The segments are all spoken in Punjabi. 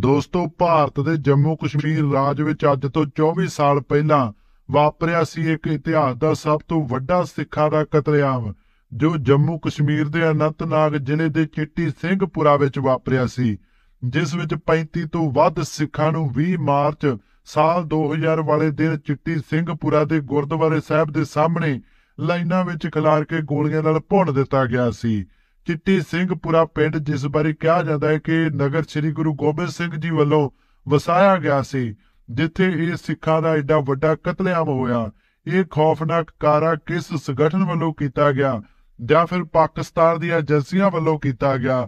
ਦੋਸਤੋ ਭਾਰਤ ਦੇ ਜੰਮੂ ਕਸ਼ਮੀਰ ਰਾਜ ਵਿੱਚ ਅੱਜ ਤੋਂ 24 ਸਾਲ ਪਹਿਲਾਂ ਵਾਪਰਿਆ ਸੀ ਇੱਕ ਇਤਿਹਾਸ ਦਾ ਸਭ ਤੋਂ ਵੱਡਾ ਸਿੱਖਾਂ ਦਾ ਕਤਲੇਆਮ ਜੋ ਜੰਮੂ ਕਸ਼ਮੀਰ ਦੇ ਅਨੰਤਨਾਗ ਜ਼ਿਲ੍ਹੇ ਦੇ ਚਿੱਟੀ ਸਿੰਘਪੁਰਾ ਵਿੱਚ ਵਾਪਰਿਆ ਸੀ ਜਿਸ ਵਿੱਚ 35 ਤੋਂ ਵੱਧ ਸਿੱਖਾਂ ਨੂੰ 20 ਮਾਰਚ ਸਾਲ 2000 ਵਾਲੇ ਦਿਨ ਚਿੱਟੀ ਸਿੰਘਪੁਰਾ ਦੇ ਗੁਰਦੁਆਰੇ ਸਾਹਿਬ ਦੇ ਸਾਹਮਣੇ ਲਾਈਨਾਂ ਵਿੱਚ ਖਿਲਾਰ ਕੇ ਗੋਲੀਆਂ ਨਾਲ ਭੁੰਨ ਦਿੱਤਾ ਗਿਆ ਸੀ ਚਿੱਟੀ ਸਿੰਘਪੁਰਾ ਪਿੰਡ ਜਿਸ ਬਾਰੇ ਕਿਹਾ ਜਾਂਦਾ ਹੈ ਕਿ ਨਗਰ ਸ੍ਰੀ ਗੁਰੂ ਗੋਬਿੰਦ ਸਿੰਘ ਜੀ ਵੱਲੋਂ ਵਸਾਇਆ ਗਿਆ ਸੀ ਜਿੱਥੇ ਇਹ ਸਿੱਖਾਂ ਦਾ ਐਡਾ ਵੱਡਾ ਕਤਲੇਆਮ ਹੋਇਆ ਇਹ ਖੌਫਨਾਕ ਕਾਰਾ ਕਿਸ ਸੰਗਠਨ ਵੱਲੋਂ ਕੀਤਾ ਗਿਆ ਜਾਂ ਫਿਰ ਪਾਕਿਸਤਾਨ ਦੀਆਂ ਏਜੰਸੀਆਂ ਵੱਲੋਂ ਕੀਤਾ ਗਿਆ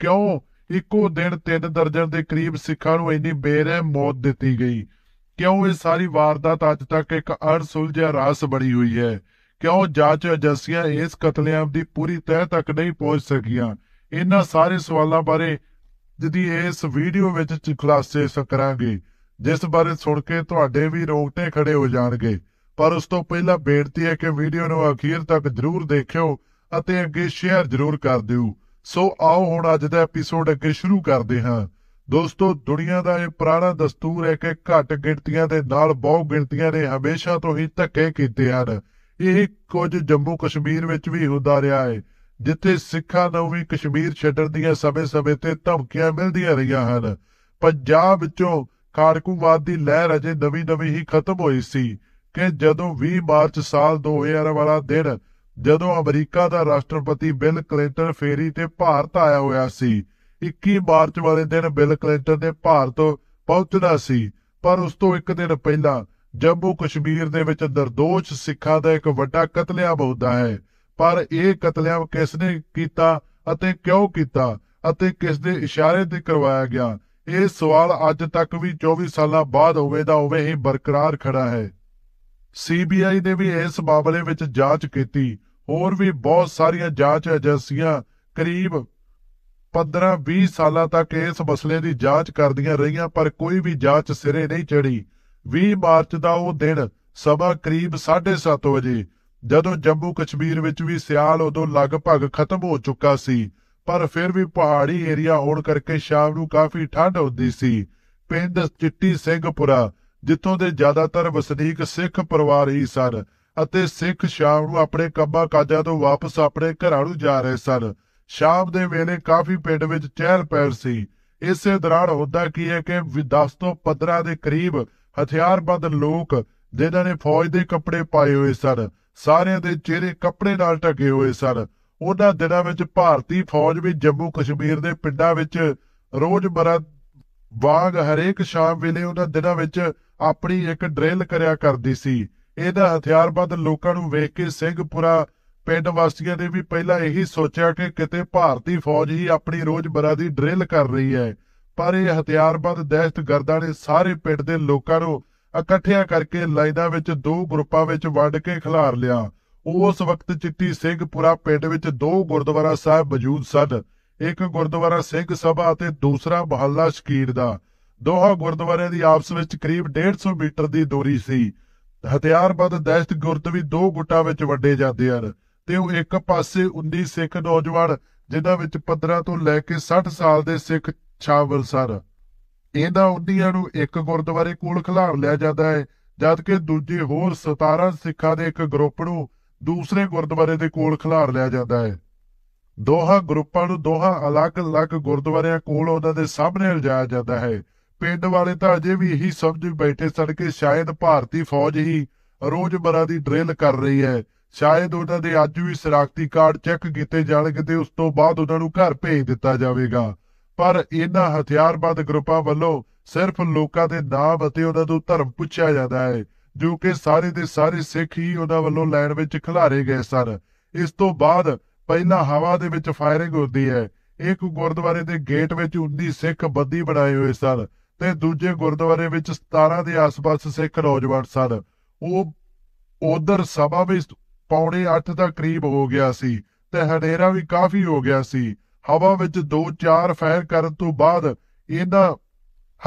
ਕਿਉਂ ਇੱਕੋ ਦਿਨ ਤਿੰਨ ਦਰਜਨ ਦੇ ਕਰੀਬ ਸਿੱਖਾਂ ਨੂੰ ਇੰਨੀ ਬੇਰਹਿਮ ਮੌਤ ਦਿੱਤੀ ਗਈ ਕਿਉਂ ਇਹ ਸਾਰੀ ਵਾਰਦਾਤ ਅੱਜ ਤੱਕ ਇੱਕ ਅਣਸੁਲਝਿਆ ਰਾਸ ਬਣੀ ਹੋਈ ਹੈ ਕਿਉਂ ਜਾਂਚ ਏਜੰਸੀਆਂ ਇਸ ਕਤਲੇਆਮ ਦੀ ਪੂਰੀ ਤਹਿ ਤੱਕ ਨਹੀਂ ਪਹੁੰਚ ਸਕੀਆਂ ਇਹਨਾਂ ਸਾਰੇ ਸਵਾਲਾਂ ਬਾਰੇ ਜਦੀ ਇਸ ਵੀਡੀਓ ਵਿੱਚ ਖੁਲਾਸੇ ਕਰਾਂਗੇ ਜਿਸ ਬਾਰੇ ਸੁਣ ਕੇ ਤੁਹਾਡੇ ਵੀ ਰੋਗਟੇ ਖੜੇ ਹੋ ਜਾਣਗੇ ਪਰ ਉਸ ਤੋਂ ਪਹਿਲਾਂ ਬੇਨਤੀ ਹੈ ਕਿ ਵੀਡੀਓ ਨੂੰ ਅਖੀਰ ਤੱਕ ਜ਼ਰੂਰ ਦੇਖਿਓ ਅਤੇ ਅੱਗੇ ਸ਼ੇਅਰ ਜ਼ਰੂਰ ਕਰ ਦਿਓ ਸੋ ਆਓ ਹੁਣ ਅੱਜ ਦਾ ਐਪੀਸੋਡ ਅੱਗੇ ਸ਼ੁਰੂ ਕਰਦੇ ਹਾਂ ਦੋਸਤੋ ਦੁਨੀਆ ਦਾ ਇਹ ਪੁਰਾਣਾ ਦਸਤੂਰ ਹੈ ਕਿ ਘੱਟ ਗਿਣਤੀਆਂ ਦੇ ਨਾਲ ਬਹੁ ਗਿਣਤੀਆਂ ਨੇ ਹਮੇਸ਼ਾ ਤੋਂ ਹੀ ਧੱਕੇ ਕੀਤੇ ਹਨ ਇਹ ਕੁਝ ਜੰਮੂ ਕਸ਼ਮੀਰ ਵਿੱਚ ਵੀ ਹੁੰਦਾ ਰਿਹਾ ਹੈ ਜਿੱਥੇ ਸਿੱਖਾਂ ਨੂੰ ਵੀ ਕਸ਼ਮੀਰ ਛੱਡਣ ਦੀਆਂ ਸਮੇਂ-ਸਮੇਂ ਤੇ ਧਮਕੀਆਂ ਮਿਲਦੀਆਂ ਰਹੀਆਂ ਹਨ ਪੰਜਾਬ ਵਿੱਚੋਂ ਕਾਰਕੂਵਾਦ ਦੀ ਲਹਿਰ ਅਜੇ ਨਵੀਂ-ਨਵੀਂ ਹੀ ਖਤਮ ਹੋਈ ਸੀ ਕਿ ਜਦੋਂ 20 ਮਾਰਚ ਸਾਲ 2000 ਵਾਲਾ ਦਿਨ ਜਦੋਂ ਅਮਰੀਕਾ ਦਾ ਰਾਸ਼ਟਰਪਤੀ ਬਿਲ ਕਲਿੰਟਨ ਫੇਰੀ ਤੇ ਭਾਰਤ ਆਇਆ ਹੋਇਆ ਸੀ 21 ਮਾਰਚ ਵਾਲੇ ਦਿਨ ਬਿਲ ਕਲਿੰਟਨ ਦੇ ਭਾਰਤ ਪਹੁੰਚਦਾ ਸੀ ਪਰ ਉਸ ਤੋਂ ਇੱਕ ਦਿਨ ਪਹਿਲਾਂ ਜੰਮੂ ਕਸ਼ਮੀਰ ਦੇ ਵਿੱਚ ਦਰਦੋਸ਼ ਸਿੱਖਾਂ ਦਾ ਇੱਕ ਵੱਡਾ ਕਤਲੇਆਮ ਹੁੰਦਾ ਹੈ ਪਰ ਇਹ ਕਤਲੇਆਮ ਕਿਸ ਨੇ ਕੀਤਾ ਅਤੇ ਕਿਉਂ ਕੀਤਾ ਅਤੇ ਕਿਸ ਦੇ ਇਸ਼ਾਰੇ ਤੇ ਕਰਵਾਇਆ ਗਿਆ ਇਹ ਸਵਾਲ ਅੱਜ ਤੱਕ ਵੀ 24 ਸਾਲਾਂ ਬਾਅਦ ਹੋਵੇ ਦਾ ਹੋਵੇ ਹੀ ਬਰਕਰਾਰ ਖੜਾ ਹੈ ਸੀਬੀਆਈ ਨੇ ਵੀ ਇਸ ਮਾਮਲੇ ਵਿੱਚ ਜਾਂਚ ਕੀਤੀ ਹੋਰ ਵੀ ਬਹੁਤ ਸਾਰੀਆਂ ਜਾਂਚ ਏਜੰਸੀਆਂ ਕਰੀਬ 15-20 ਸਾਲਾਂ ਤੱਕ ਇਸ ਮਸਲੇ ਦੀ ਜਾਂਚ ਕਰਦੀਆਂ ਰਹੀਆਂ ਪਰ ਕੋਈ ਵੀ ਜਾਂਚ ਸਿਰੇ ਨਹੀਂ ਚੜੀ 20 ਮਾਰਚ ਦਾ ਉਹ ਦਿਨ ਸਵੇਰ ਕਰੀਬ 7:30 ਵਜੇ ਜਦੋਂ ਜੰਮੂ ਕਸ਼ਮੀਰ ਵਿੱਚ ਵੀ ਸਿਆਲ ਉਦੋਂ ਲਗਭਗ ਖਤਮ ਹੋ ਚੁੱਕਾ ਸੀ ਪਰ ਫਿਰ ਵੀ ਪਹਾੜੀ ਏਰੀਆ ਹੋਣ ਕਰਕੇ ਸ਼ਾਮ ਨੂੰ ਕਾਫੀ ਠੰਡ ਹੁੰਦੀ ਸੀ ਪਿੰਡ ਚਿੱਟੀ ਸਿੰਘਪੁਰਾ ਜਿੱਥੋਂ ਦੇ ਜ਼ਿਆਦਾਤਰ ਵਸਨੀਕ ਸਿੱਖ ਪਰਿਵਾਰ ਹੀ ਸਨ ਅਤੇ ਸਿੱਖ ਸ਼ਾਮ ਨੂੰ ਆਪਣੇ ਕੰਮਾਂ ਕਾਜਾਂ ਤੋਂ ਵਾਪਸ ਆਪਣੇ ਘਰਾਂ ਨੂੰ ਜਾ ਰਹੇ ਸਨ ਸ਼ਾਮ ਦੇ ਵੇਲੇ ਕਾਫੀ ਪਿੰਡ ਵਿੱਚ ਚਹਿਲ ਪਹਿਲ ਸੀ ਇਸੇ ਦੌਰਾਨ ਹੁੰਦਾ ਕੀ ਹੈ ਕਿ 10 ਤੋਂ 15 ਦੇ ਕਰੀਬ ਹਥਿਆਰਬੰਦ ਲੋਕ ਜਿਨ੍ਹਾਂ ਨੇ ਫੌਜ ਦੇ ਕੱਪੜੇ ਪਾਏ ਹੋਏ ਸਨ ਸਾਰਿਆਂ ਦੇ ਚਿਹਰੇ ਕੱਪੜੇ ਨਾਲ ਢਕੇ ਹੋਏ ਸਨ ਉਹਨਾਂ ਦਿਨਾਂ ਵਿੱਚ ਭਾਰਤੀ ਫੌਜ ਵੀ ਜੰਮੂ ਕਸ਼ਮੀਰ ਦੇ ਪਿੰਡਾਂ ਵਿੱਚ ਰੋਜ਼ਮਰਾ ਵਾਗ ਹਰੇਕ ਸ਼ਾਮ ਵੇਲੇ ਉਹਨਾਂ ਦਿਨਾਂ ਵਿੱਚ ਆਪਣੀ ਇੱਕ ਡ੍ਰਿਲ ਕਰਿਆ ਕਰਦੀ ਸੀ ਇਹਦਾ ਹਥਿਆਰਬੰਦ ਲੋਕਾਂ ਨੂੰ ਵੇਖ ਕੇ ਸਿੰਘਪੁਰਾ ਪਿੰਡ ਵਾਸੀਆਂ ਨੇ ਵੀ ਪਹਿਲਾਂ ਇਹੀ ਸੋਚਿਆ ਕਿ ਕਿਤੇ ਭਾਰਤੀ ਫੌਜ ਹੀ ਆਪਣੀ ਰੋਜ਼ਮਰਾ ਦੀ ਡ੍ਰਿਲ ਕਰ ਰਹੀ ਹੈ ਪਰ ਇਹ ਹਥਿਆਰਬੰਦ ਦਹਿਸ਼ਤਗਰਦਾਂ ਨੇ ਸਾਰੇ ਪਿੰਡ ਦੇ ਲੋਕਾਂ ਨੂੰ ਇਕੱਠਿਆਂ ਕਰਕੇ ਲਾਈਨਾਂ ਵਿੱਚ ਦੋ ਗਰੁੱਪਾਂ ਵਿੱਚ ਵੰਡ ਕੇ ਖਿਲਾਰ ਲਿਆ ਉਸ ਵਕਤ ਚਿੱਟੀ ਸਿੰਘਪੁਰਾ ਪਿੰਡ ਵਿੱਚ ਦੋ ਗੁਰਦੁਆਰਾ ਸਾਹਿਬ ਮੌਜੂਦ ਸਨ ਇੱਕ ਗੁਰਦੁਆਰਾ ਸਿੰਘ ਸਭਾ ਅਤੇ ਦੂਸਰਾ ਮਹੱਲਾ ਸ਼ਕੀਰ ਦਾ ਦੋਹਾਂ ਗੁਰਦੁਆਰਿਆਂ ਦੀ ਆਪਸ ਵਿੱਚ ਕਰੀਬ 150 ਮੀਟਰ ਦੀ ਦੂਰੀ ਸੀ ਹਥਿਆਰਬੰਦ ਦਹਿਸ਼ਤ ਗੁਰਦ ਵੀ ਦੋ ਗੁੱਟਾਂ ਵਿੱਚ ਵੰਡੇ ਜਾਂਦੇ ਹਨ ਤੇ ਉਹ ਇੱਕ ਪਾਸੇ 19 ਸਿੱਖ ਨੌਜਵਾਨ ਜਿਨ੍ਹਾਂ ਵਿੱਚ 15 ਤੋਂ ਲੈ ਕੇ 60 ਸਾਲ ਦੇ ਸਿੱਖ ਸਰ ਇਹਦਾ ਉਹਦੀਆਂ ਨੂੰ ਇੱਕ ਗੁਰਦੁਆਰੇ ਕੋਲ ਖਿਲਾਰ ਲਿਆ ਜਾਂਦਾ ਹੈ ਜਦਕਿ ਦੂਜੇ ਹੋਰ 17 ਸਿੱਖਾਂ ਦੇ ਇੱਕ ਗਰੁੱਪ ਨੂੰ ਦੂਸਰੇ ਗੁਰਦੁਆਰੇ ਦੇ ਕੋਲ ਖਿਲਾਰ ਲਿਆ ਜਾਂਦਾ ਹੈ ਦੋਹਾਂ ਗਰੁੱਪਾਂ ਨੂੰ ਦੋਹਾਂ ਅਲੱਗ-ਅਲੱਗ ਗੁਰਦੁਆਰਿਆਂ ਕੋਲ ਉਹਨਾਂ ਦੇ ਸਾਹਮਣੇ ਲਿਜਾਇਆ ਜਾਂਦਾ ਹੈ ਪਿੰਡ ਵਾਲੇ ਤਾਂ ਅਜੇ ਵੀ ਇਹੀ ਸਮਝ ਬੈਠੇ ਸਨ ਕਿ ਸ਼ਾਇਦ ਭਾਰਤੀ ਫੌਜ ਹੀ ਰੋਜ਼ਮਰਾ ਦੀ ਡ੍ਰਿਲ ਕਰ ਰਹੀ ਹੈ ਸ਼ਾਇਦ ਉਹਨਾਂ ਦੇ ਅੱਜ ਵੀ ਸਰਾਕਤੀ ਕਾਰਡ ਚੈੱਕ ਕੀਤੇ ਜਾਣਗੇ ਤੇ ਉਸ ਤੋਂ ਬਾਅਦ ਉਹਨਾਂ ਨੂੰ ਘਰ ਭੇਜ ਦਿੱਤਾ ਜਾਵੇਗਾ ਪਰ ਇਹਨਾਂ ਹਥਿਆਰਬੰਦ ਗਰੁੱਪਾਂ ਵੱਲੋਂ ਸਿਰਫ ਲੋਕਾਂ ਦੇ ਨਾਮ ਅਤੇ ਉਹਨਾਂ ਤੋਂ ਧਰਮ ਪੁੱਛਿਆ ਜਾਂਦਾ ਹੈ ਜੋ ਕਿ ਸਾਰੇ ਦੇ ਸਾਰੇ ਸਿੱਖ ਹੀ ਉਹਨਾਂ ਵੱਲੋਂ ਲੈਣ ਵਿੱਚ ਖਿਲਾਰੇ ਗਏ ਸਨ ਇਸ ਤੋਂ ਬਾਅਦ ਪਹਿਲਾਂ ਹਵਾ ਦੇ ਵਿੱਚ ਫਾਇਰਿੰਗ ਹੁੰਦੀ ਹੈ ਇੱਕ ਗੁਰਦੁਆਰੇ ਦੇ ਗੇਟ ਵਿੱਚ 19 ਸਿੱਖ ਬੱਦੀ ਬਣਾਏ ਹੋਏ ਸਨ ਤੇ ਦੂਜੇ ਗੁਰਦੁਆਰੇ ਵਿੱਚ 17 ਦੇ ਆਸ-ਪਾਸ ਸਿੱਖ ਨੌਜਵਾਨ ਸਨ ਉਹ ਉਧਰ ਸਭਾ ਵਿੱਚ ਪੌਣੇ 8 ਦਾ ਕਰੀਬ ਹੋ ਗਿਆ ਸੀ ਤੇ ਹਨੇਰਾ ਵੀ ਕਾਫੀ ਹੋ ਗਿਆ ਸੀ ਹਵਾ ਵਿੱਚ ਦੋ ਚਾਰ ਫਾਇਰ ਕਰਨ ਤੋਂ ਬਾਅਦ ਇਹਨਾਂ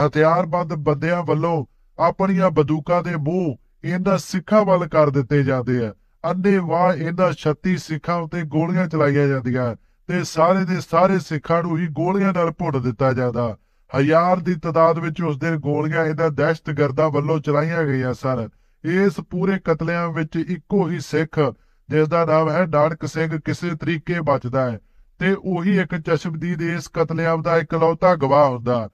ਹਥਿਆਰਬੰਦ ਬੰਦਿਆਂ ਵੱਲੋਂ ਆਪਣੀਆਂ ਬੰਦੂਕਾਂ ਦੇ ਮੂੰਹ ਇਹਨਾਂ ਸਿੱਖਾਂ ਵੱਲ ਕਰ ਦਿੱਤੇ ਜਾਂਦੇ ਆ ਵਾਹ ਇਹਨਾਂ 36 ਸਿੱਖਾਂ ਉਤੇ ਗੋਲੀਆਂ ਚਲਾਈਆਂ ਜਾਂਦੀਆਂ ਤੇ ਸਾਰੇ ਦੇ ਸਾਰੇ ਸਿੱਖਾਂ ਨੂੰ ਹੀ ਗੋਲੀਆਂ ਨਾਲ ਭੁੱਟ ਦਿੱਤਾ ਜਾਂਦਾ ਹਜ਼ਾਰ ਦੀ ਤਦਾਦ ਵਿੱਚ ਉਸ ਦਿਨ ਗੋਲੀਆਂ ਇਹਨਾਂ ਦਹਿਸ਼ਤਗਰਦਾਂ ਵੱਲੋਂ ਚਲਾਈਆਂ ਗਈਆਂ ਸਰ ਇਸ ਪੂਰੇ ਕਤਲਿਆਂ ਵਿੱਚ ਇੱਕੋ ਹੀ ਸਿੱਖ ਜਿਸ ਦਾ ਨਾਮ ਹੈ ਡਾੜਕ ਸਿੰਘ ਕਿਸੇ ਤਰੀਕੇ ਬਚਦਾ ਹੈ ਤੇ ਉਹੀ ਇੱਕ ਚਸ਼ਮਦੀਦ ਇਸ ਕਤਲੇਆਮ ਦਾ ਇਕਲੌਤਾ ਗਵਾਹ ਹੁੰਦਾ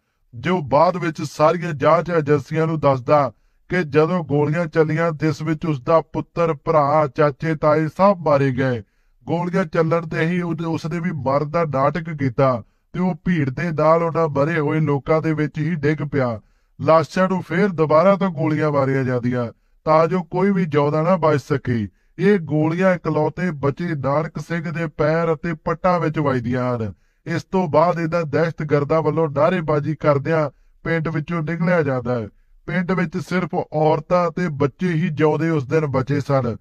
ਜੋ ਬਾਅਦ ਵਿੱਚ ਸਾਰੀਆਂ ਜਾਂਚ ਏਜੰਸੀਆਂ ਨੂੰ ਦੱਸਦਾ ਕਿ ਜਦੋਂ ਗੋਲੀਆਂ ਚੱਲੀਆਂ ਜਿਸ ਵਿੱਚ ਉਸ ਦਾ ਪੁੱਤਰ ਭਰਾ ਚਾਚੇ ਤਾਏ ਸਭ ਮਾਰੇ ਗਏ ਗੋਲੀਆਂ ਚੱਲਣ ਤੇ ਹੀ ਉਸ ਦੇ ਵੀ ਮਰਨ ਦਾ ਨਾਟਕ ਕੀਤਾ ਤੇ ਉਹ ਭੀੜ ਦੇ ਨਾਲ ਉਹਨਾਂ ਬਰੇ ਹੋਏ ਲੋਕਾਂ ਦੇ ਵਿੱਚ ਹੀ ਡਿੱਗ ਪਿਆ ਲਾਸ਼ਾਂ ਨੂੰ ਫੇਰ ਦੁਬਾਰਾ ਤੋਂ ਗੋਲੀਆਂ ਮਾਰੀਆਂ ਜਾਂਦੀਆਂ ਤਾਂ ਜੋ ਕੋਈ ਵੀ ਜਿਉਂਦਾ ਨਾ ਬਚ ਸਕੇ ਇਹ ਗੋਲੀਆਂ ਇਕਲੌਤੇ ਬਚੇ ਨਾਨਕ ਸਿੰਘ ਦੇ ਪੈਰ ਅਤੇ ਪੱਟਾਂ ਵਿੱਚ ਵੱਜਦੀਆਂ ਹਨ ਇਸ ਤੋਂ ਬਾਅਦ ਇਹਦਾ ਦਹਿਸ਼ਤਗਰਦਾਂ ਵੱਲੋਂ ਨਾਰੇਬਾਜ਼ੀ ਕਰਦਿਆਂ ਪਿੰਡ ਵਿੱਚੋਂ ਨਿਕਲਿਆ ਜਾਂਦਾ ਹੈ ਪਿੰਡ ਵਿੱਚ ਸਿਰਫ ਔਰਤਾਂ ਅਤੇ ਬੱਚੇ ਹੀ ਜਿਉਂਦੇ ਉਸ ਦਿਨ ਬਚੇ ਸਨ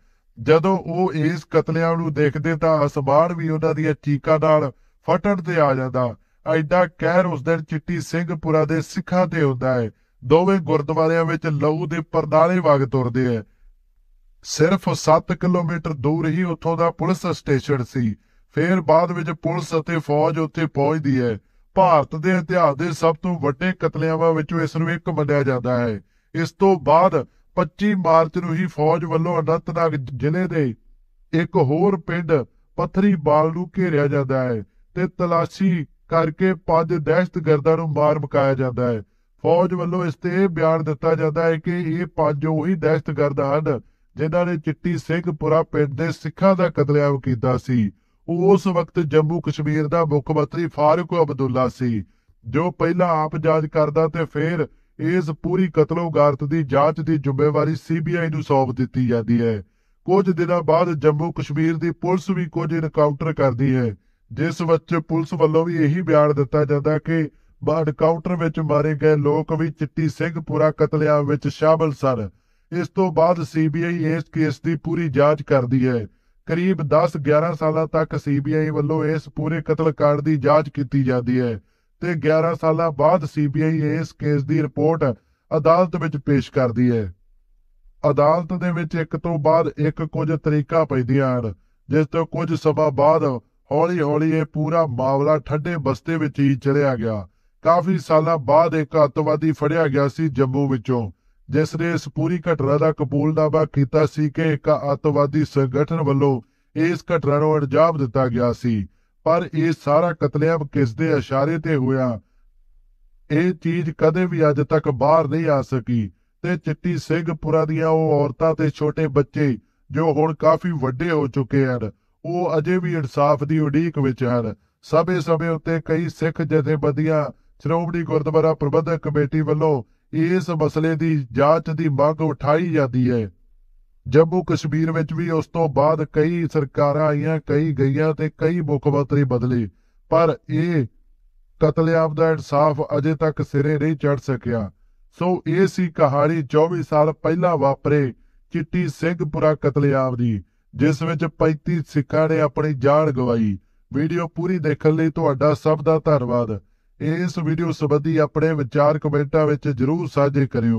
ਜਦੋਂ ਉਹ ਇਸ ਕਤਲੇਆਮ ਨੂੰ ਦੇਖਦੇ ਤਾਂ ਅਸਮਾਨ ਵੀ ਉਹਨਾਂ ਦੀਆਂ ਚੀਕਾਂ ਨਾਲ ਫਟਣ ਤੇ ਆ ਜਾਂਦਾ ਐਡਾ ਕਹਿਰ ਉਸ ਦਿਨ ਚਿੱਟੀ ਸਿੰਘਪੁਰਾ ਦੇ ਸਿੱਖਾਂ ਤੇ ਹੁੰਦਾ ਹੈ ਦੋਵੇਂ ਗੁਰਦੁਆਰਿਆਂ ਵਿੱਚ ਲਹੂ ਦੇ ਪਰਦਾਲੇ ਵਗ ਤੁਰਦੇ ਐ ਸਿਰਫ 7 ਕਿਲੋਮੀਟਰ ਦੂਰ ਹੀ ਉੱਥੋਂ ਦਾ ਪੁਲਿਸ ਸਟੇਸ਼ਨ ਸੀ ਫਿਰ ਬਾਅਦ ਵਿੱਚ ਪੁਲਿਸ ਅਤੇ ਫੌਜ ਉੱਥੇ ਪਹੁੰਚਦੀ ਹੈ ਭਾਰਤ ਦੇ ਇਤਿਹਾਸ ਦੇ ਸਭ ਤੋਂ ਵੱਡੇ ਕਤਲੇਆਮਾਂ ਵਿੱਚੋਂ ਇਸ ਨੂੰ ਇੱਕ ਮੰਨਿਆ ਜਾਂਦਾ ਹੈ ਇਸ ਤੋਂ ਬਾਅਦ 25 ਮਾਰਚ ਨੂੰ ਹੀ ਫੌਜ ਵੱਲੋਂ ਅਨੰਤਨਾਗ ਜ਼ਿਲ੍ਹੇ ਦੇ ਇੱਕ ਹੋਰ ਪਿੰਡ ਪਥਰੀ ਬਾਲ ਨੂੰ ਘੇਰਿਆ ਜਾਂਦਾ ਹੈ ਤੇ ਤਲਾਸ਼ੀ ਕਰਕੇ ਪੰਜ ਦਹਿਸ਼ਤਗਰਦਾਂ ਨੂੰ ਮਾਰ ਮੁਕਾਇਆ ਜਾਂਦਾ ਹੈ ਫੌਜ ਵੱਲੋਂ ਇਸ ਤੇ ਬਿਆਨ ਦਿੱਤਾ ਜਾਂਦਾ ਹੈ ਕਿ ਇਹ ਪੰਜ ਉਹੀ ਦਹਿਸ਼ਤਗਰਦ ਹਨ ਜਿਨ੍ਹਾਂ ਨੇ ਚਿੱਟੀ ਸਿੰਘਪੁਰਾ ਪਿੰਡ ਦੇ ਸਿੱਖਾਂ ਦਾ ਕਤਲੇਆਮ ਕੀਤਾ ਸੀ ਉਸ ਵਕਤ ਜੰਮੂ ਕਸ਼ਮੀਰ ਦਾ ਮੁੱਖ ਮੰਤਰੀ ਫਾਰੂਕ ਅਬਦੁੱਲਾ ਸੀ ਜੋ ਪਹਿਲਾਂ ਆਪ ਜਾਂਚ ਕਰਦਾ ਤੇ ਫਿਰ ਇਸ ਪੂਰੀ ਕਤਲੋਗਾਰਤ ਦੀ ਜਾਂਚ ਦੀ ਜ਼ਿੰਮੇਵਾਰੀ ਸੀਬੀਆਈ ਨੂੰ ਸੌਂਪ ਦਿੱਤੀ ਜਾਂਦੀ ਹੈ ਕੁਝ ਦਿਨਾਂ ਬਾਅਦ ਜੰਮੂ ਕਸ਼ਮੀਰ ਦੀ ਪੁਲਿਸ ਵੀ ਕੁਝ ਇਨਕਾਊਂਟਰ ਕਰਦੀ ਹੈ ਜਿਸ ਵਿੱਚ ਪੁਲਿਸ ਵੱਲੋਂ ਵੀ ਇਹੀ ਬਿਆਨ ਦਿੱਤਾ ਜਾਂਦਾ ਕਿ ਬਾਅਦ ਕਾਊਂਟਰ ਵਿੱਚ ਮਾਰੇ ਗਏ ਲੋਕ ਵੀ ਚਿੱਟੀ ਸਿੰਘਪੁਰਾ ਕਤਲੇਆਮ ਵਿੱਚ ਸ਼ਾਮਲ ਸਨ ਇਸ ਤੋਂ ਬਾਅਦ ਸੀਬੀਆਈ ਇਸ ਕੇਸ ਦੀ ਪੂਰੀ ਜਾਂਚ ਕਰਦੀ ਹੈ ਕਰੀਬ 10-11 ਸਾਲਾਂ ਤੱਕ ਸੀਬੀਆਈ ਵੱਲੋਂ ਇਸ ਪੂਰੇ ਕਤਲकांड ਦੀ ਜਾਂਚ ਕੀਤੀ ਜਾਂਦੀ ਹੈ ਤੇ 11 ਸਾਲਾਂ ਬਾਅਦ ਸੀਬੀਆਈ ਇਸ ਕੇਸ ਦੀ ਰਿਪੋਰਟ ਅਦਾਲਤ ਵਿੱਚ ਪੇਸ਼ ਕਰਦੀ ਹੈ ਅਦਾਲਤ ਦੇ ਵਿੱਚ ਇੱਕ ਤੋਂ ਬਾਅਦ ਇੱਕ ਕੁਝ ਤਰੀਕਾ ਪੈਂਦੀਆਂ ਹਨ ਜਿਸ ਤੋਂ ਕੁਝ ਸਮਾਂ ਬਾਅਦ ਹੌਲੀ-ਹੌਲੀ ਇਹ ਪੂਰਾ ਮਾਮਲਾ ਠੱਡੇ ਬਸਤੇ ਵਿੱਚ ਹੀ ਚਲਿਆ ਗਿਆ ਕਾਫੀ ਸਾਲਾਂ ਬਾਅਦ ਇੱਕ ਅਤਵਾਦੀ ਫੜਿਆ ਗਿਆ ਸੀ ਜੰਮੂ ਵਿੱਚੋਂ ਜਿਸ ਨੇ ਇਸ ਪੂਰੀ ਘਟਨਾ ਦਾ ਕਬੂਲ ਦਾਵਾ ਕੀਤਾ ਸੀ ਕਿ ਇੱਕ ਅਤਵਾਦੀ ਸੰਗਠਨ ਵੱਲੋਂ ਇਸ ਘਟਨਾ ਨੂੰ ਅੰਜਾਮ ਦਿੱਤਾ ਗਿਆ ਸੀ ਪਰ ਇਹ ਸਾਰਾ ਕਤਲੇਆਮ ਕਿਸ ਦੇ ਇਸ਼ਾਰੇ ਤੇ ਹੋਇਆ ਇਹ ਚੀਜ਼ ਕਦੇ ਵੀ ਅੱਜ ਤੱਕ ਬਾਹਰ ਨਹੀਂ ਆ ਸਕੀ ਤੇ ਚਿੱਟੀ ਸਿੰਘਪੁਰਾ ਦੀਆਂ ਉਹ ਔਰਤਾਂ ਤੇ ਛੋਟੇ ਬੱਚੇ ਜੋ ਹੁਣ ਕਾਫੀ ਵੱਡੇ ਹੋ ਚੁੱਕੇ ਹਨ ਉਹ ਅਜੇ ਵੀ ਇਨਸਾਫ ਦੀ ਉਡੀਕ ਵਿੱਚ ਹਨ ਸਭੇ ਸਮੇਂ ਉੱਤੇ ਕਈ ਸਿੱਖ ਜਥੇਬੰਦੀਆਂ ਸ਼੍ਰੋਮਣੀ ਗੁਰਦੁਆਰਾ ਪ੍ਰਬੰਧਕ ਕਮੇਟੀ ਵੱਲੋਂ ਇਸ ਮਸਲੇ ਦੀ ਜਾਂਚ ਦੀ ਮੰਗ ਉਠਾਈ ਜਾਂਦੀ ਹੈ ਜੰਮੂ ਕਸ਼ਮੀਰ ਵਿੱਚ ਵੀ ਉਸ ਤੋਂ ਬਾਅਦ ਕਈ ਸਰਕਾਰਾਂ ਆਈਆਂ ਕਈ ਗਈਆਂ ਤੇ ਕਈ ਮੁੱਖ ਮੰਤਰੀ ਬਦਲੇ ਪਰ ਇਹ ਕਤਲੇਆਮ ਦਾ ਇਨਸਾਫ ਅਜੇ ਤੱਕ ਸਿਰੇ ਨਹੀਂ ਚੜ ਸਕਿਆ ਸੋ ਇਹ ਸੀ ਕਹਾਣੀ 24 ਸਾਲ ਪਹਿਲਾਂ ਵਾਪਰੇ ਚਿੱਟੀ ਸਿੰਘਪੁਰਾ ਕਤਲੇਆਮ ਦੀ ਜਿਸ ਵਿੱਚ 35 ਸਿੱਖਾਂ ਨੇ ਆਪਣੀ ਜਾਨ ਗਵਾਈ ਵੀਡੀਓ ਪੂਰੀ ਦੇਖਣ ਲਈ ਤੁਹਾਡਾ ਸਭ ਦਾ ਧੰਨਵਾਦ ਇਸ ਵੀਡੀਓ ਸੰਬੰਧੀ ਆਪਣੇ ਵਿਚਾਰ ਕਮੈਂਟਾਂ ਵਿੱਚ ਜ਼ਰੂਰ ਸਾਂਝੇ ਕਰਿਓ